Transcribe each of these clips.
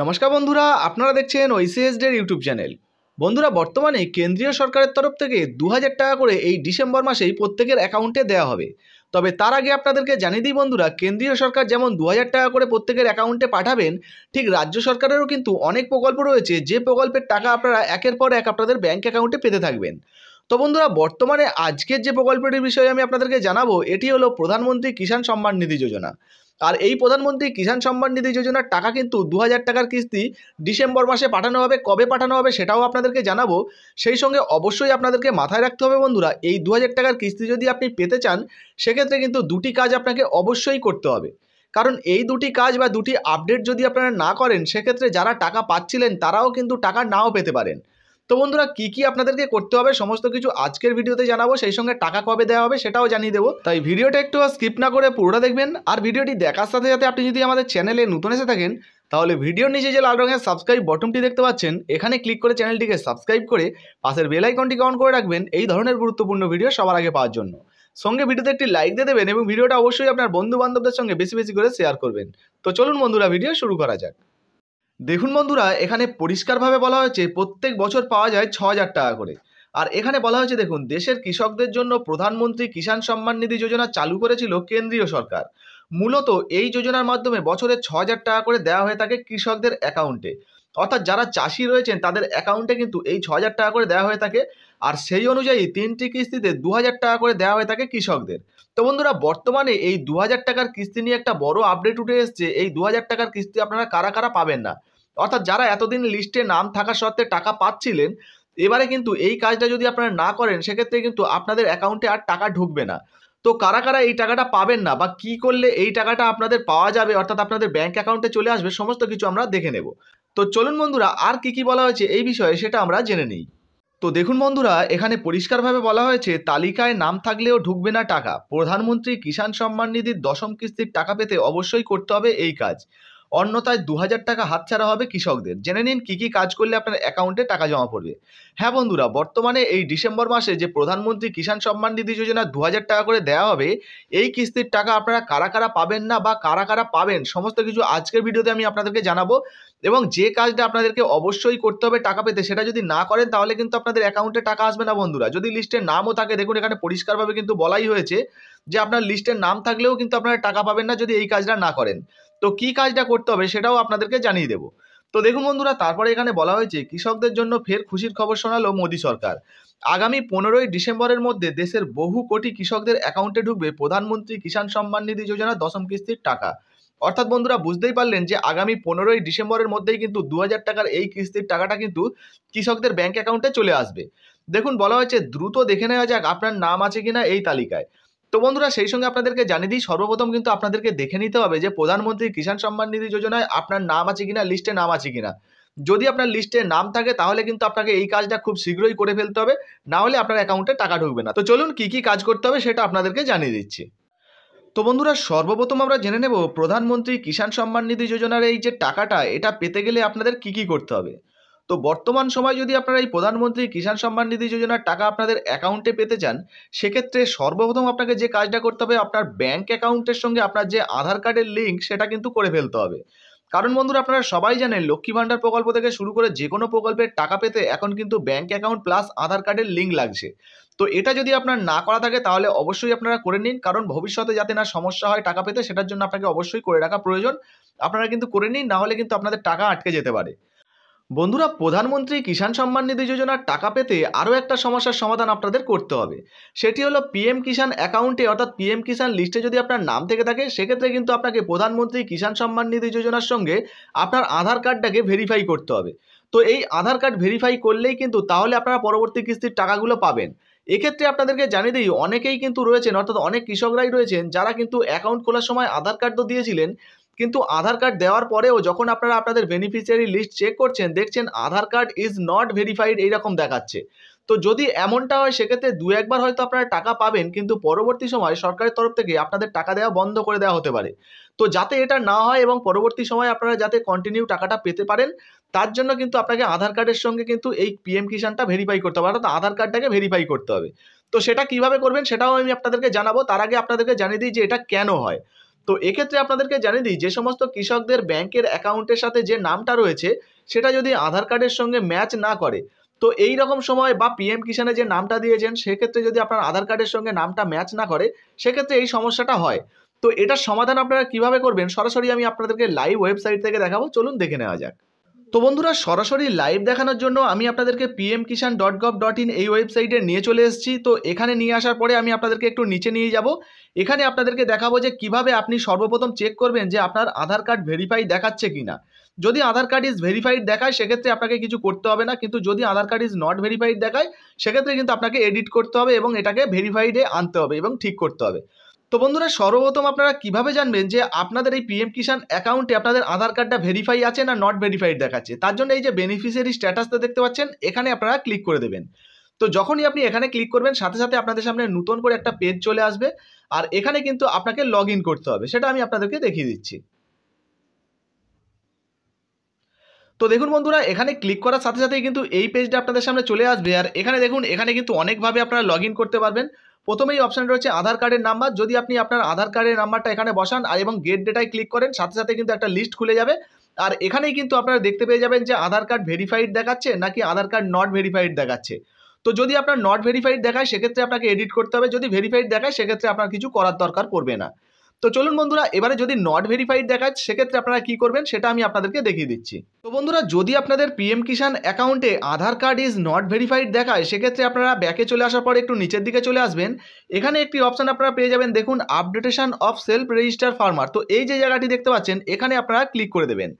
নমস্কার বন্ধুরা আপনারা দেখছেন ওইসিএসডের ইউটিউব চ্যানেল বন্ধুরা বর্তমানে কেন্দ্রীয় সরকারের তরফ থেকে দু টাকা করে এই ডিসেম্বর মাসেই প্রত্যেকের অ্যাকাউন্টে দেওয়া হবে তবে তার আগে আপনাদেরকে জানিয়ে দিই বন্ধুরা কেন্দ্রীয় সরকার যেমন দু টাকা করে প্রত্যেকের অ্যাকাউন্টে পাঠাবেন ঠিক রাজ্য সরকারেরও কিন্তু অনেক প্রকল্প রয়েছে যে প্রকল্পের টাকা আপনারা একের পর এক আপনাদের ব্যাঙ্ক অ্যাকাউন্টে পেতে থাকবেন তো বন্ধুরা বর্তমানে আজকের যে প্রকল্পটির বিষয়ে আমি আপনাদেরকে জানাবো এটি হলো প্রধানমন্ত্রী কিষাণ সম্মান নিধি যোজনা আর এই প্রধানমন্ত্রী কিষাণ সম্মান নিধি যোজনার টাকা কিন্তু দু টাকার কিস্তি ডিসেম্বর মাসে পাঠানো হবে কবে পাঠানো হবে সেটাও আপনাদেরকে জানাবো সেই সঙ্গে অবশ্যই আপনাদেরকে মাথায় রাখতে হবে বন্ধুরা এই দু টাকার কিস্তি যদি আপনি পেতে চান সেক্ষেত্রে কিন্তু দুটি কাজ আপনাকে অবশ্যই করতে হবে কারণ এই দুটি কাজ বা দুটি আপডেট যদি আপনারা না করেন সেক্ষেত্রে যারা টাকা পাচ্ছিলেন তারাও কিন্তু টাকা নাও পেতে পারেন তো বন্ধুরা কি কি আপনাদেরকে করতে হবে সমস্ত কিছু আজকের ভিডিওতে জানাবো সেই সঙ্গে টাকা কবে দেওয়া হবে সেটাও জানিয়ে দেবো তাই ভিডিওটা একটু স্কিপ না করে পুরোটা দেখবেন আর ভিডিওটি দেখার সাথে সাথে আপনি যদি আমাদের চ্যানেলে নতুন এসে থাকেন তাহলে ভিডিওর নিচে যে লাল রঙের সাবস্ক্রাইব বটনটি দেখতে পাচ্ছেন এখানে ক্লিক করে চ্যানেলটিকে সাবস্ক্রাইব করে পাশের বেলাইকনটি অন করে রাখবেন এই ধরনের গুরুত্বপূর্ণ ভিডিও সবার আগে পাওয়ার জন্য সঙ্গে ভিডিওতে একটি লাইক দিয়ে দেবেন এবং ভিডিওটা অবশ্যই আপনার বন্ধু বান্ধবদের সঙ্গে বেশি বেশি করে শেয়ার করবেন তো চলুন বন্ধুরা ভিডিও শুরু করা যাক দেখুন বন্ধুরা এখানে পরিষ্কারভাবে বলা হয়েছে প্রত্যেক বছর পাওয়া যায় ছ হাজার টাকা করে আর এখানে বলা হয়েছে দেখুন দেশের কৃষকদের জন্য প্রধানমন্ত্রী কিষাণ সম্মান নিধি যোজনা চালু করেছিল কেন্দ্রীয় সরকার মূলত এই যোজনার মাধ্যমে বছরে ছ হাজার টাকা করে দেওয়া হয়ে থাকে কৃষকদের অ্যাকাউন্টে অর্থাৎ যারা চাষি রয়েছেন তাদের অ্যাকাউন্টে কিন্তু এই ছ হাজার টাকা করে দেওয়া হয়ে থাকে আর সেই অনুযায়ী তিনটি কিস্তিতে দু হাজার টাকা করে দেওয়া হয়ে থাকে কৃষকদের তো বন্ধুরা বর্তমানে এই দু হাজার টাকার কিস্তি নিয়ে একটা বড় আপডেট উঠে এসছে এই দু হাজার টাকার কিস্তি আপনারা কারা কারা পাবেন না অর্থাৎ যারা এতদিন লিস্টে নাম থাকা সত্ত্বে টাকা পাচ্ছিলেন এবারে কিন্তু এই কাজটা যদি আপনারা না করেন সেক্ষেত্রে কিন্তু আপনাদের অ্যাকাউন্টে আর টাকা ঢুকবে না তো কারা কারা এই টাকাটা পাবেন না বা কি করলে এই টাকাটা আপনাদের পাওয়া যাবে অর্থাৎ আপনাদের ব্যাংক অ্যাকাউন্টে চলে আসবে সমস্ত কিছু আমরা দেখে নেব তো চলুন বন্ধুরা আর কি কি বলা হয়েছে এই বিষয়ে সেটা আমরা জেনে নিই তো দেখুন বন্ধুরা এখানে পরিষ্কারভাবে বলা হয়েছে তালিকায় নাম থাকলেও ঢুকবে না টাকা প্রধানমন্ত্রী কিষাণ সম্মান নিধির দশম কিস্তির টাকা পেতে অবশ্যই করতে হবে এই কাজ অন্যথায় দু হাজার টাকা হাতছাড়া হবে কৃষকদের জেনে নিন কী কী কাজ করলে আপনার অ্যাকাউন্টে টাকা জমা পড়বে হ্যাঁ বন্ধুরা বর্তমানে এই ডিসেম্বর মাসে যে প্রধানমন্ত্রী কিষাণ সম্মান নিধি যোজনা দু হাজার টাকা করে দেওয়া হবে এই কিস্তির টাকা আপনারা কারা কারা পাবেন না বা কারা কারা পাবেন সমস্ত কিছু আজকের ভিডিওতে আমি আপনাদেরকে জানাবো এবং যে কাজটা আপনাদেরকে অবশ্যই করতে হবে টাকা পেতে সেটা যদি না করেন তাহলে কিন্তু আপনাদের অ্যাকাউন্টে টাকা আসবে না বন্ধুরা যদি লিস্টের নামও থাকে দেখুন এখানে পরিষ্কারভাবে কিন্তু বলাই হয়েছে যে আপনার লিস্টের নাম থাকলেও কিন্তু আপনারা টাকা পাবেন না যদি এই কাজটা না করেন তো কি কাজটা করতে হবে সেটাও আপনাদেরকে জানিয়ে দেবো তো দেখুন বন্ধুরা তারপরে এখানে বলা হয়েছে কৃষকদের জন্য ফের খুশির খবর শোনালো মোদী সরকার আগামী পনেরোই ডিসেম্বরের মধ্যে দেশের বহু কোটি কৃষকদের অ্যাকাউন্টে ঢুকবে প্রধানমন্ত্রী কিষাণ সম্মান নিধি যোজনা দশম কিস্তির টাকা অর্থাৎ বন্ধুরা বুঝতেই পারলেন যে আগামী পনেরোই ডিসেম্বরের মধ্যেই কিন্তু দু টাকার এই কিস্তির টাকাটা কিন্তু কৃষকদের ব্যাঙ্ক অ্যাকাউন্টে চলে আসবে দেখুন বলা হয়েছে দ্রুত দেখে নেওয়া যাক আপনার নাম আছে কিনা এই তালিকায় তো বন্ধুরা সেই সঙ্গে আপনাদেরকে জানিয়ে দিই সর্বপ্রথম কিন্তু আপনাদেরকে দেখে নিতে হবে যে প্রধানমন্ত্রী কিষাণ সম্মান নিধি যোজনায় আপনার নাম আছে কিনা লিস্টে নাম আছে কিনা যদি আপনার লিস্টে নাম থাকে তাহলে কিন্তু আপনাকে এই কাজটা খুব শীঘ্রই করে ফেলতে হবে না হলে আপনার অ্যাকাউন্টে টাকা ঢুকবে না তো চলুন কি কি কাজ করতে হবে সেটা আপনাদেরকে জানিয়ে দিচ্ছি তো বন্ধুরা সর্বপ্রথম আমরা জেনে নেব প্রধানমন্ত্রী কিষাণ সম্মান নিধি যোজনার এই যে টাকাটা এটা পেতে গেলে আপনাদের কি কি করতে হবে তো বর্তমান সময় যদি আপনারা এই প্রধানমন্ত্রী কিষাণ সম্মান নিধি যোজনার টাকা আপনাদের অ্যাকাউন্টে পেতে চান সেক্ষেত্রে সর্বপ্রথম আপনাকে যে কাজটা করতে হবে আপনার ব্যাঙ্ক অ্যাকাউন্টের সঙ্গে আপনার যে আধার কার্ডের লিঙ্ক সেটা কিন্তু করে ফেলতে হবে কারণ বন্ধুরা আপনারা সবাই জানেন লক্ষ্মী ভাণ্ডার প্রকল্প থেকে শুরু করে যে কোনো প্রকল্পের টাকা পেতে এখন কিন্তু ব্যাঙ্ক অ্যাকাউন্ট প্লাস আধার কার্ডের লিঙ্ক লাগছে তো এটা যদি আপনার না করা থাকে তাহলে অবশ্যই আপনারা করে নিন কারণ ভবিষ্যতে যাতে না সমস্যা হয় টাকা পেতে সেটার জন্য আপনাকে অবশ্যই করে রাখা প্রয়োজন আপনারা কিন্তু করে নিন না হলে কিন্তু আপনাদের টাকা আটকে যেতে পারে বন্ধুরা প্রধানমন্ত্রী কিষাণ সম্মান নিধি যোজনার টাকা পেতে আরও একটা সমস্যার সমাধান আপনাদের করতে হবে সেটি হলো পিএম কিষাণ অ্যাকাউন্টে অর্থাৎ পিএম কিষাণ লিস্টে যদি আপনার নাম থেকে থাকে সেক্ষেত্রে কিন্তু আপনাকে প্রধানমন্ত্রী কিষাণ সম্মান নিধি যোজনার সঙ্গে আপনার আধার কার্ডটাকে ভেরিফাই করতে হবে তো এই আধার কার্ড ভেরিফাই করলেই কিন্তু তাহলে আপনারা পরবর্তী কিস্তির টাকাগুলো পাবেন এক্ষেত্রে আপনাদেরকে জানিয়ে দিই অনেকেই কিন্তু রয়েছেন অর্থাৎ অনেক কৃষকরাই রয়েছেন যারা কিন্তু অ্যাকাউন্ট খোলার সময় আধার কার্ড তো দিয়েছিলেন কিন্তু আধার কার্ড দেওয়ার পরেও যখন আপনারা আপনাদের বেনিফিশিয়ারি লিস্ট চেক করছেন দেখছেন Aadhaar card is not verified এইরকম দেখাচ্ছে তো যদি এমনটা হয় সেক্ষেত্রে দু একবার হয়তো আপনারা টাকা পাবেন কিন্তু পরবর্তী সময় সরকারের তরফ থেকে আপনাদের টাকা দেওয়া বন্ধ করে দেওয়া হতে পারে তো যাতে এটা না হয় এবং পরবর্তী সময় আপনারা যাতে কন্টিনিউ টাকাটা পেতে পারেন তার জন্য কিন্তু আপনাকে আধার কার্ডের সঙ্গে কিন্তু এই পিএম কিষানটা ভেরিফাই করতে হবে অর্থাৎ আধার কার্ডটাকে ভেরিফাই করতে হবে তো সেটা কিভাবে করবেন সেটাও আমি আপনাদেরকে জানাবো তার আগে আপনাদেরকে জানিয়ে দিই যে এটা কেন হয় তো এক্ষেত্রে আপনাদেরকে জানিয়ে দিই যে সমস্ত কৃষকদের ব্যাংকের অ্যাকাউন্টের সাথে যে নামটা রয়েছে সেটা যদি আধার কার্ডের সঙ্গে ম্যাচ না করে তো এই রকম সময় বা পিএম কিষানে যে নামটা দিয়েছেন সেক্ষেত্রে যদি আপনার আধার কার্ডের সঙ্গে নামটা ম্যাচ না করে সেক্ষেত্রে এই সমস্যাটা হয় তো এটার সমাধান আপনারা কিভাবে করবেন সরাসরি আমি আপনাদেরকে লাইভ ওয়েবসাইট থেকে দেখাবো চলুন দেখে নেওয়া যাক তো বন্ধুরা সরাসরি লাইভ দেখানোর জন্য আমি আপনাদেরকে PM Kisan dot gov dot in এই ওয়েবসাইটে নিয়ে চলে এসেছি তো এখানে নিয়ে আসার পরে আমি আপনাদেরকে একটু নিচে নিয়ে যাব এখানে আপনাদেরকে দেখাবো যে কিভাবে আপনি সর্বপ্রথম চেক করবেন যে আপনার আধার কার্ড ভেরিফাই দেখাচ্ছে কিনা যদি আধার কার্ড ইজ ভেরিফাইড দেখায় সেক্ষেত্রে আপনাকে কিছু করতে হবে না কিন্তু যদি Aadhaar card is not verified দেখায় সেক্ষেত্রে কিন্তু আপনাকে এডিট করতে হবে এবং এটাকে ভেরিফাইডে আনতে হবে এবং ঠিক করতে হবে তো বন্ধুরা সর্বপ্রথম আপনারা কিভাবে জানবেন যে আপনাদের এই পিএম কিষাণ অ্যাকাউন্টে আপনাদের আধার কার্ডটা ভেরিফাই আছে না নট ভেরিফাইড দেখাচ্ছে তার জন্য এই যে বেনিফিশিয়ারি স্ট্যাটাসটা দেখতে পাচ্ছেন এখানে আপনারা ক্লিক করে দেবেন তো যখনই আপনি এখানে ক্লিক করবেন সাথে সাথে আপনাদের সামনে নতুন করে একটা পেজ চলে আসবে আর এখানে কিন্তু আপনাকে লগ করতে হবে সেটা আমি আপনাদেরকে দেখিয়ে দিচ্ছি তো দেখুন বন্ধুরা এখানে ক্লিক করার সাথে সাথেই কিন্তু এই পেজটা আপনাদের সামনে চলে আসবে আর এখানে দেখুন এখানে কিন্তু অনেকভাবে আপনারা লগ করতে পারবেন প্রথমেই অপশান রয়েছে আধার কার্ডের নাম্বার যদি আপনি আপনার আধার কার্ডের নাম্বারটা এখানে বসান আর এবং গেট ডেটায় ক্লিক করেন সাথে সাথে কিন্তু একটা লিস্ট খুলে যাবে আর এখানেই কিন্তু আপনারা দেখতে পেয়ে যাবেন যে আধার কার্ড ভেরিফাইড দেখাচ্ছে নাকি আধার কার্ড নট ভেরিফাইড দেখাচ্ছে তো যদি আপনার নট ভেরিফাইড দেখায় সেক্ষেত্রে আপনাকে এডিট করতে হবে যদি ভেরিফাইড দেখায় সেক্ষেত্রে আপনার কিছু করার দরকার পড়বে না তো চলুন বন্ধুরা এবারে যদি নট ভেরিফাইড দেখায় সেক্ষেত্রে আপনারা কি করবেন সেটা আমি আপনাদেরকে দেখিয়ে দিচ্ছি তো বন্ধুরা যদি আপনাদের পিএম কিষান অ্যাকাউন্টে Aadhaar card is not verified দেখায় সেক্ষেত্রে আপনারা ব্যাকে চলে আসার পর একটু নিচের দিকে চলে আসবেন এখানে একটি অপশান আপনারা পেয়ে যাবেন দেখুন updation of self register farmer তো এই যে জায়গাটি দেখতে পাচ্ছেন এখানে আপনারা ক্লিক করে দেবেন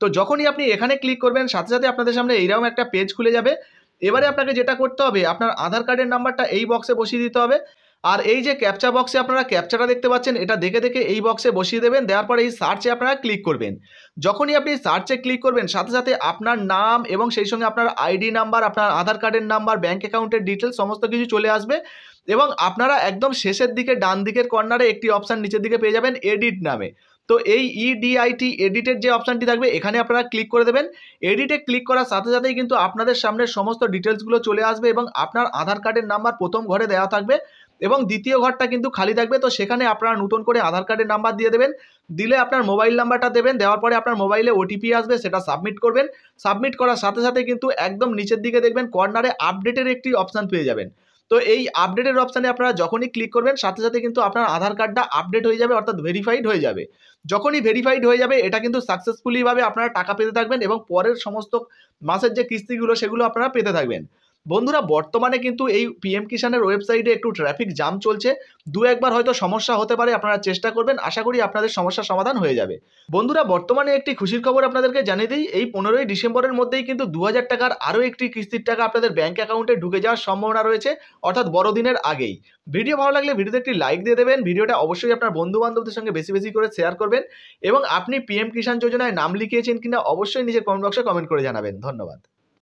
তো যখনই আপনি এখানে ক্লিক করবেন সাথে সাথে আপনাদের সামনে এইরকম একটা পেজ খুলে যাবে এবারে আপনাকে যেটা করতে হবে আপনার আধার কার্ডের নাম্বারটা এই বক্সে বসিয়ে দিতে হবে আর এই যে ক্যাপচা বক্সে আপনারা ক্যাপচাটা দেখতে পাচ্ছেন এটা দেখে দেখে এই বক্সে বসিয়ে দেবেন দেওয়ার পরে এই সার্চে আপনারা ক্লিক করবেন যখনই আপনি সার্চে ক্লিক করবেন সাথে সাথে আপনার নাম এবং সেই সঙ্গে আপনার আইডি নাম্বার আপনার আধার কার্ডের নাম্বার ব্যাঙ্ক অ্যাকাউন্টের ডিটেলস সমস্ত কিছু চলে আসবে এবং আপনারা একদম শেষের দিকে ডান দিকের কর্নারে একটি অপশান নিচের দিকে পেয়ে যাবেন এডিট নামে তো এই ইডিআইটি e এডিটের যে অপশানটি থাকবে এখানে আপনারা ক্লিক করে দেবেন এডিটে ক্লিক করার সাথে সাথেই কিন্তু আপনাদের সামনে সমস্ত ডিটেলসগুলো চলে আসবে এবং আপনার আধার কার্ডের নাম্বার প্রথম ঘরে দেওয়া থাকবে এবং দ্বিতীয় ঘরটা কিন্তু খালি থাকবে তো সেখানে আপনারা নতুন করে আধার কার্ডের নাম্বার দিয়ে দেবেন দিলে আপনার মোবাইল নাম্বারটা দেবেন দেওয়ার পরে আপনার মোবাইলে ওটিপি আসবে সেটা সাবমিট করবেন সাবমিট করার সাথে সাথে কিন্তু একদম নিচের দিকে দেখবেন কর্নারে আপডেটের একটি অপশান পেয়ে যাবেন তো এই আপডেটের অপশানে আপনারা যখনই ক্লিক করবেন সাথে সাথে কিন্তু আপনার আধার কার্ডটা আপডেট হয়ে যাবে অর্থাৎ ভেরিফাইড হয়ে যাবে যখনই ভেরিফাইড হয়ে যাবে এটা কিন্তু সাকসেসফুলিভাবে আপনারা টাকা পেতে থাকবেন এবং পরের সমস্ত মাসের যে কিস্তিগুলো সেগুলো আপনারা পেতে থাকবেন বন্ধুরা বর্তমানে কিন্তু এই পিএম কিষানের ওয়েবসাইটে একটু ট্রাফিক জাম চলছে দু একবার হয়তো সমস্যা হতে পারে আপনারা চেষ্টা করবেন আশা করি আপনাদের সমস্যার সমাধান হয়ে যাবে বন্ধুরা বর্তমানে একটি খুশির খবর আপনাদেরকে জানিয়ে দিই এই পনেরোই ডিসেম্বরের মধ্যেই কিন্তু দু টাকার আরও একটি কিস্তির টাকা আপনাদের ব্যাঙ্ক অ্যাকাউন্টে ঢুকে যাওয়ার সম্ভাবনা রয়েছে অর্থাৎ বড়দিনের আগেই ভিডিও ভালো লাগলে ভিডিওতে একটি লাইক দিয়ে দেবেন ভিডিওটা অবশ্যই আপনার বন্ধু বান্ধবদের সঙ্গে বেশি বেশি করে শেয়ার করবেন এবং আপনি পিএম কিষাণ যোজনায় নাম লিখিয়েছেন কিনা অবশ্যই নিজের কমেন্ট বক্সে কমেন্ট করে জানাবেন ধন্যবাদ